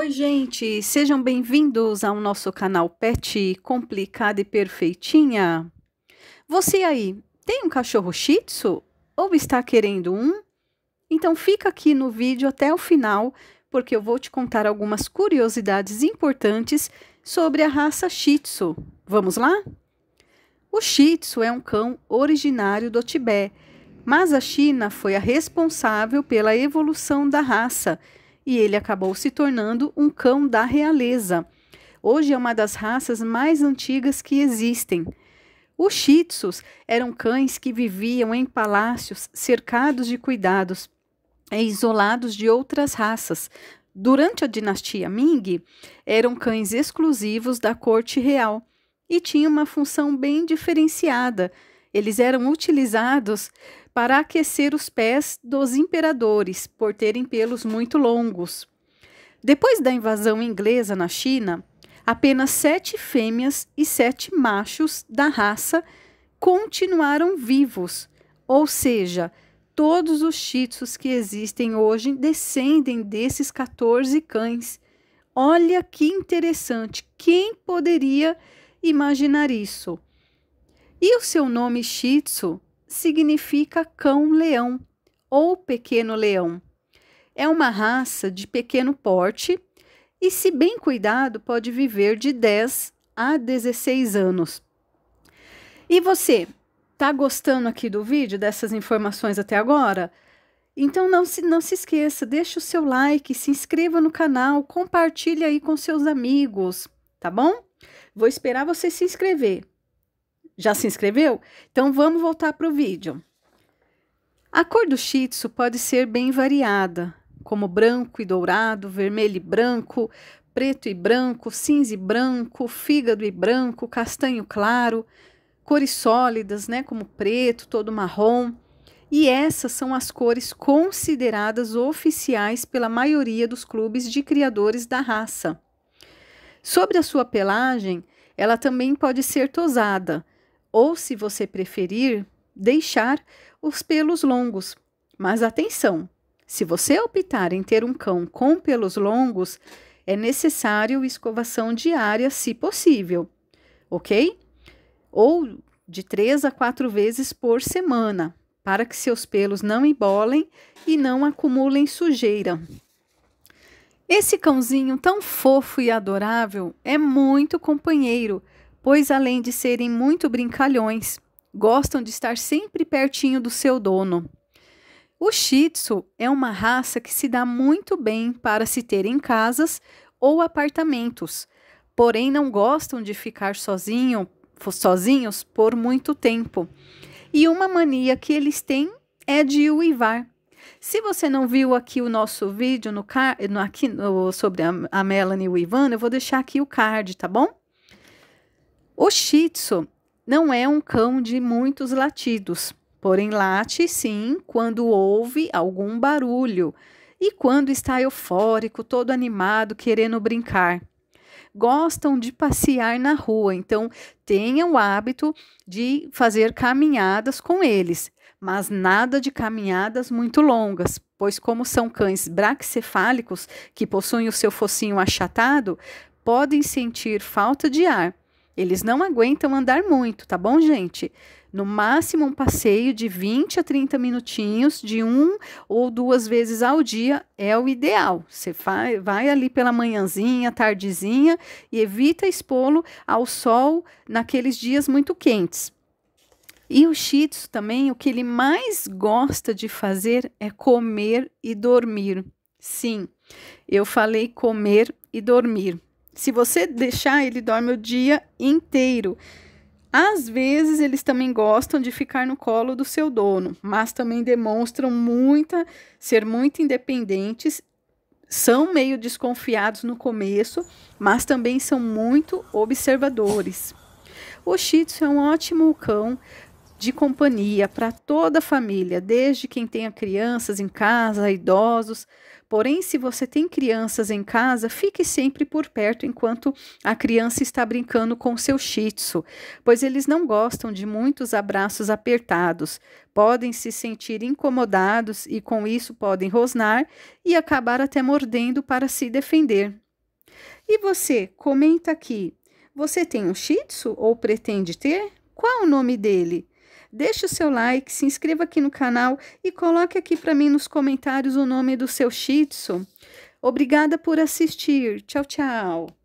Oi, gente, sejam bem-vindos ao nosso canal Pet Complicada e Perfeitinha. Você aí tem um cachorro Shih Tzu ou está querendo um? Então fica aqui no vídeo até o final, porque eu vou te contar algumas curiosidades importantes sobre a raça Shih Tzu. Vamos lá? O Shih Tzu é um cão originário do Tibete, mas a China foi a responsável pela evolução da raça e ele acabou se tornando um cão da realeza. Hoje é uma das raças mais antigas que existem. Os Shih Tzus eram cães que viviam em palácios cercados de cuidados e isolados de outras raças. Durante a dinastia Ming, eram cães exclusivos da corte real e tinham uma função bem diferenciada. Eles eram utilizados para aquecer os pés dos imperadores, por terem pelos muito longos. Depois da invasão inglesa na China, apenas sete fêmeas e sete machos da raça continuaram vivos, ou seja, todos os chitsus que existem hoje descendem desses 14 cães. Olha que interessante, quem poderia imaginar isso? E o seu nome shih tzu significa cão-leão ou pequeno leão. É uma raça de pequeno porte e, se bem cuidado, pode viver de 10 a 16 anos. E você, tá gostando aqui do vídeo, dessas informações até agora? Então não se, não se esqueça, deixa o seu like, se inscreva no canal, compartilhe aí com seus amigos, tá bom? Vou esperar você se inscrever. Já se inscreveu? Então vamos voltar para o vídeo. A cor do Shih Tzu pode ser bem variada, como branco e dourado, vermelho e branco, preto e branco, cinza e branco, fígado e branco, castanho claro, cores sólidas, né, como preto, todo marrom. E essas são as cores consideradas oficiais pela maioria dos clubes de criadores da raça. Sobre a sua pelagem, ela também pode ser tosada, ou, se você preferir, deixar os pelos longos. Mas atenção! Se você optar em ter um cão com pelos longos, é necessário escovação diária, se possível, ok? Ou de três a quatro vezes por semana, para que seus pelos não embolem e não acumulem sujeira. Esse cãozinho tão fofo e adorável é muito companheiro pois além de serem muito brincalhões, gostam de estar sempre pertinho do seu dono. O Shih Tzu é uma raça que se dá muito bem para se ter em casas ou apartamentos, porém não gostam de ficar sozinho, sozinhos por muito tempo. E uma mania que eles têm é de uivar. Se você não viu aqui o nosso vídeo no, no, aqui, no, sobre a, a Melanie uivando, eu vou deixar aqui o card, tá bom? O Shih Tzu não é um cão de muitos latidos, porém late sim quando ouve algum barulho e quando está eufórico, todo animado, querendo brincar. Gostam de passear na rua, então tenham o hábito de fazer caminhadas com eles, mas nada de caminhadas muito longas, pois, como são cães braxcefálicos que possuem o seu focinho achatado, podem sentir falta de ar eles não aguentam andar muito, tá bom, gente? No máximo um passeio de 20 a 30 minutinhos, de um ou duas vezes ao dia, é o ideal. Você vai, vai ali pela manhãzinha, tardezinha e evita expô-lo ao sol naqueles dias muito quentes. E o Shih Tzu também, o que ele mais gosta de fazer é comer e dormir. Sim, eu falei comer e dormir. Se você deixar, ele dorme o dia inteiro. Às vezes eles também gostam de ficar no colo do seu dono, mas também demonstram muita ser muito independentes, são meio desconfiados no começo, mas também são muito observadores. O Shih Tzu é um ótimo cão de companhia para toda a família, desde quem tenha crianças em casa, idosos. Porém, se você tem crianças em casa, fique sempre por perto enquanto a criança está brincando com seu shih tzu, pois eles não gostam de muitos abraços apertados. Podem se sentir incomodados e com isso podem rosnar e acabar até mordendo para se defender. E você, comenta aqui. Você tem um shih tzu ou pretende ter? Qual o nome dele? Deixe o seu like, se inscreva aqui no canal e coloque aqui para mim nos comentários o nome do seu Shih Tzu. Obrigada por assistir. Tchau, tchau.